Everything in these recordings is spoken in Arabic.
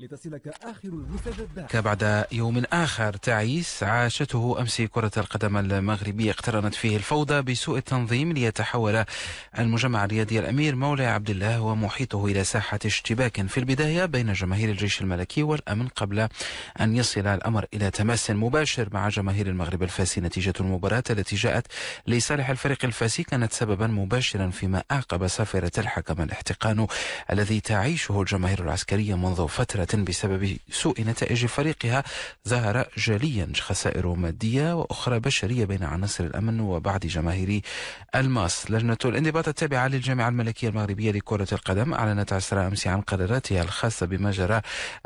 لتصلك آخر المستجدات كبعد يوم آخر تعيس عاشته أمس كرة القدم المغربية اقترنت فيه الفوضى بسوء التنظيم ليتحول المجمع الرياضي الأمير مولاي عبد الله ومحيطه إلى ساحة اشتباك في البداية بين جماهير الجيش الملكي والأمن قبل أن يصل الأمر إلى تماس مباشر مع جماهير المغرب الفاسي نتيجة المباراة التي جاءت لصالح الفريق الفاسي كانت سببا مباشرا فيما أعقب سفرة الحكم الاحتقان الذي تعيشه الجماهير العسكرية منذ فترة بسبب سوء نتائج فريقها ظهر جليا خسائر مادية وأخرى بشرية بين عناصر الأمن وبعض جماهير الماس لجنة الانضباط التابعة للجامعة الملكية المغربية لكرة القدم أعلنت عسر أمس عن قراراتها الخاصة بما جرى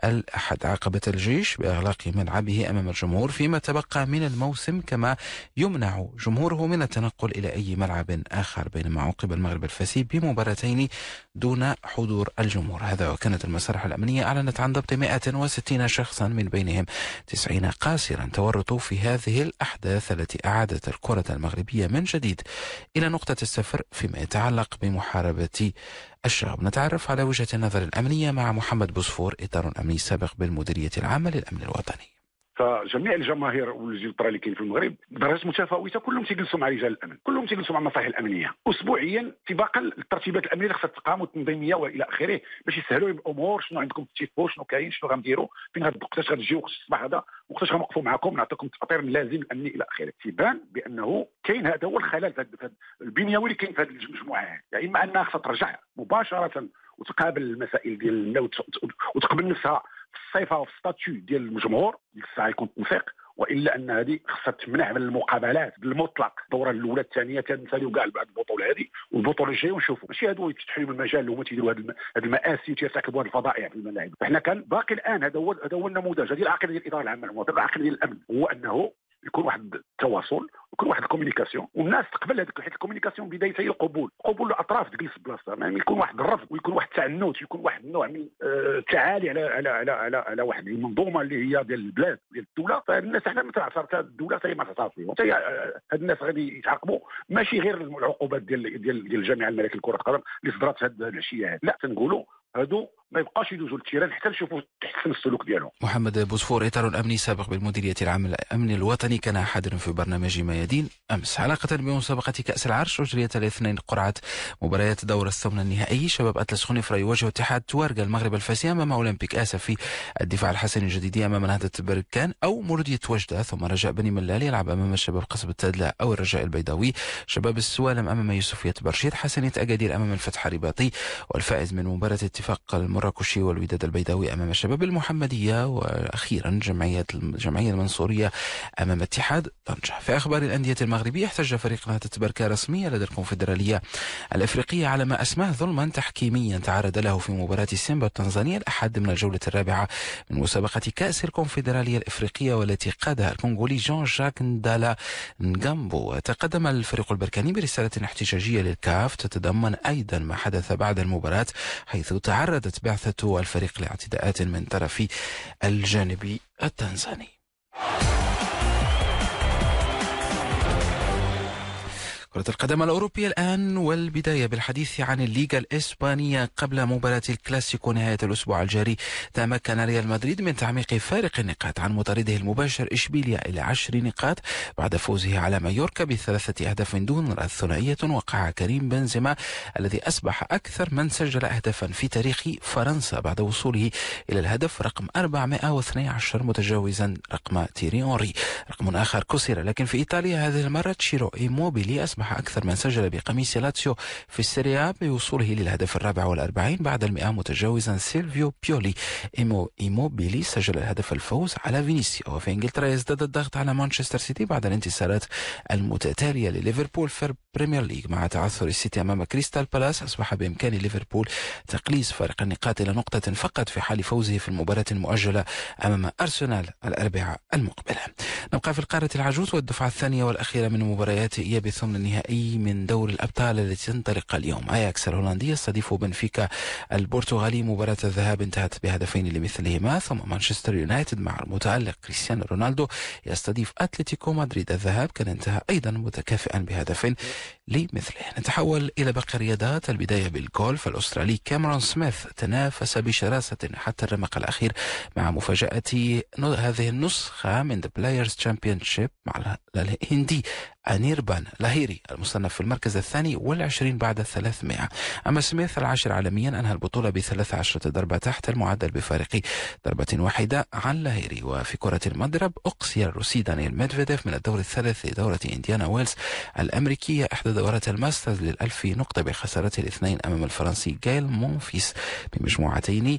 الأحد عاقبت الجيش بإغلاق ملعبه أمام الجمهور فيما تبقى من الموسم كما يمنع جمهوره من التنقل إلى أي ملعب آخر بينما عوقب المغرب الفاسي بمباراتين دون حضور الجمهور هذا وكانت المسارح الأمنية أعلنت عن عن ضبط 160 شخصا من بينهم 90 قاصرا تورطوا في هذه الأحداث التي أعادت الكرة المغربية من جديد إلى نقطة الصفر فيما يتعلق بمحاربة الشغب نتعرف على وجهة النظر الأمنية مع محمد بوسفور إطار أمني سابق بالمديرية العامة للأمن الوطني فجميع الجماهير والجلطره اللي كاين في المغرب درجات متفاوته كلهم تيجلسوا مع رجال الامن كلهم تيجلسوا مع المصالح الامنيه اسبوعيا سباقا للترتيبات الامنيه اللي خصها تقام والتنظيميه والى اخره باش يسهلوا الامور شنو عندكم في التيفو شنو كاين شنو غنديروا فين وقتاش غتجيو وقتاش الصباح هذا وقتاش غنوقفوا معكم نعطيكم التاطير اللازم الامني الى اخره تيبان بانه كاين هذا هو الخلل البنيوي اللي كاين في هذه المجموعه يا يعني اما انها خصها ترجع مباشره وتقابل المسائل ديال وتقبل نفسها صيفها في ستاتيو ديال الجمهور ديك الساعه يكون تنسيق والا ان هذه خصها تمنع من المقابلات بالمطلق الدوره الاولى الثانيه الثالثه وكاع بعد البطوله هذه والبطوله الجايه ونشوفوا ماشي هادو اللي تحريم المجال اللي هما تيديروا هاد المآسي وتيرتكبوا هاد الفضائع في الملاعب حنا كان باقي الان هذا هو هذا هو النموذج هذه العقيده ديال الاداره العامه المعتمده العقيده ديال الامن هو انه يكون واحد التواصل يكون واحد الكومينيكاسيون والناس تقبل هذيك حيت الكومينيكاسيون بدايتها هي القبول قبول الاطراف تجلس بلاصتها ما يكون واحد الرفض ويكون واحد التعنت يكون واحد النوع من التعالي آه، على على على على, على واحد المنظومه اللي هي ديال البلاد ديال الدوله فالناس طيب حنا ما تعصرت الدوله حتى ما تعصرت فيهم حتى آه، هاد الناس غادي يتعاقبوا ماشي غير العقوبات ديال ديال ديال الجامعه الملكيه لكره القدم اللي صدرت هاد العشيه هذه لا تنقولوا هادو ما يبقاش يدوزوا للتيران حتى نشوفوا تحسن السلوك ديالهم. محمد بوسفور اطار الامني سابق بالمديريه العامه للامن الوطني كان حاضرا في برنامج ميادين امس علاقه بمسابقه كاس العرش اجريت الاثنين قرعه مباريات دور الثمن النهائي شباب اطلس خنفرة يواجه اتحاد توارق المغرب الفاسي امام اولمبيك اسف في الدفاع الحسني الجديدي امام نهضه بركان او مولوديه وجده ثم رجاء بني ملال يلعب امام الشباب قصب التادلة او الرجاء البيضاوي شباب السوالم امام يوسفيه برشيد حسنيه اكادير امام الفتح الرباطي والفائز من مباراه اتفاق المر المراكشي والوداد البيضاوي أمام شباب المحمدية وأخيرا جمعية الجمعية المنصورية أمام اتحاد طنجة في أخبار الأندية المغربية احتج فريق نهضة بركة رسميا لدى الكونفدرالية الإفريقية على ما أسماه ظلما تحكيميا تعرض له في مباراة سيمبا التنزانية الأحد من الجولة الرابعة من مسابقة كأس الكونفدرالية الإفريقية والتي قادها الكونغولي جون جاك ندالا نغامبو تقدم الفريق البركاني برسالة احتجاجية للكاف تتضمن أيضا ما حدث بعد المباراة حيث تعرضت بعثة الفريق لاعتداءات من طرف الجانب التنزاني كرة القدم الأوروبية الآن والبداية بالحديث عن الليغا الإسبانية قبل مباراة الكلاسيكو نهاية الأسبوع الجاري تمكن ريال مدريد من تعميق فارق النقاط عن مطارده المباشر إشبيليا إلى عشر نقاط بعد فوزه على مايوركا بثلاثة أهداف دون الثنائية ثنائية وقع كريم بنزيما الذي أصبح أكثر من سجل أهدافا في تاريخ فرنسا بعد وصوله إلى الهدف رقم 412 متجاوزا رقم تيري أونري رقم آخر كسر لكن في إيطاليا هذه المرة تشيرو إيموبيلي أصبح أصبح أكثر من سجل بقميص لاتسيو في السيريا بوصوله للهدف الرابع والأربعين بعد المئة متجاوزا سيلفيو بيولي إيمو إيموبيلي سجل الهدف الفوز على فينيسيا وفي إنجلترا يزداد الضغط على مانشستر سيتي بعد الانتصارات المتتالية لليفربول في بريمير ليج مع تعثر السيتي أمام كريستال بالاس أصبح بإمكان ليفربول تقليص فارق النقاط إلى نقطة فقط في حال فوزه في المباراة المؤجلة أمام أرسنال الأربعاء المقبلة نبقى في القارة العجوز والدفعة الثانية والأخيرة من مباريات إياب الثمن النهائي من دوري الأبطال التي تنطلق اليوم أياكس الهولندي يستضيف بنفيكا البرتغالي مباراة الذهاب انتهت بهدفين لمثلهما ثم مانشستر يونايتد مع المتألق كريستيانو رونالدو يستضيف أتلتيكو مدريد الذهاب كان انتهى أيضا متكافئا بهدف لمثله نتحول إلى باقي الرياضات البداية بالجولف الأسترالي كاميرون سميث تنافس بشراسة حتى الرمق الأخير مع مفاجأة هذه النسخة من ذا بلايرز تشامبيون شيب مع الهندي أنيربان لاهيري المصنف في المركز الثاني والعشرين بعد 300 أما سميث العاشر عالميا أنهى البطولة بثلاث عشرة ضربة تحت المعدل بفارق ضربة واحدة عن لاهيري وفي كرة المضرب أقصي الروسي دانيال ميدفيديف من الدور الثالث لدورة إنديانا ويلز الأمريكية إحدى دورات الماسترز للألف نقطة بخسارة الاثنين أمام الفرنسي جايل مونفيس بمجموعتين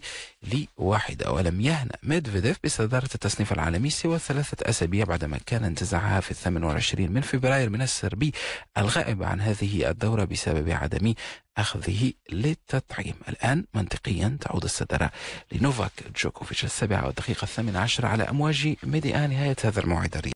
لواحدة ولم يهنأ ميدفيديف بصدارة التصنيف العالمي سوى ثلاثة أسابيع بعدما كان انتزعها في الثامن والعشرين من فبراير فبراير من السربي الغائب عن هذه الدورة بسبب عدم أخذه للتطعيم الآن منطقيا تعود الصدارة لنوفاك جوكوفيتش السابعة والدقيقة الثامنة عشر على أمواج ميديا نهاية هذا الموعد الرياضي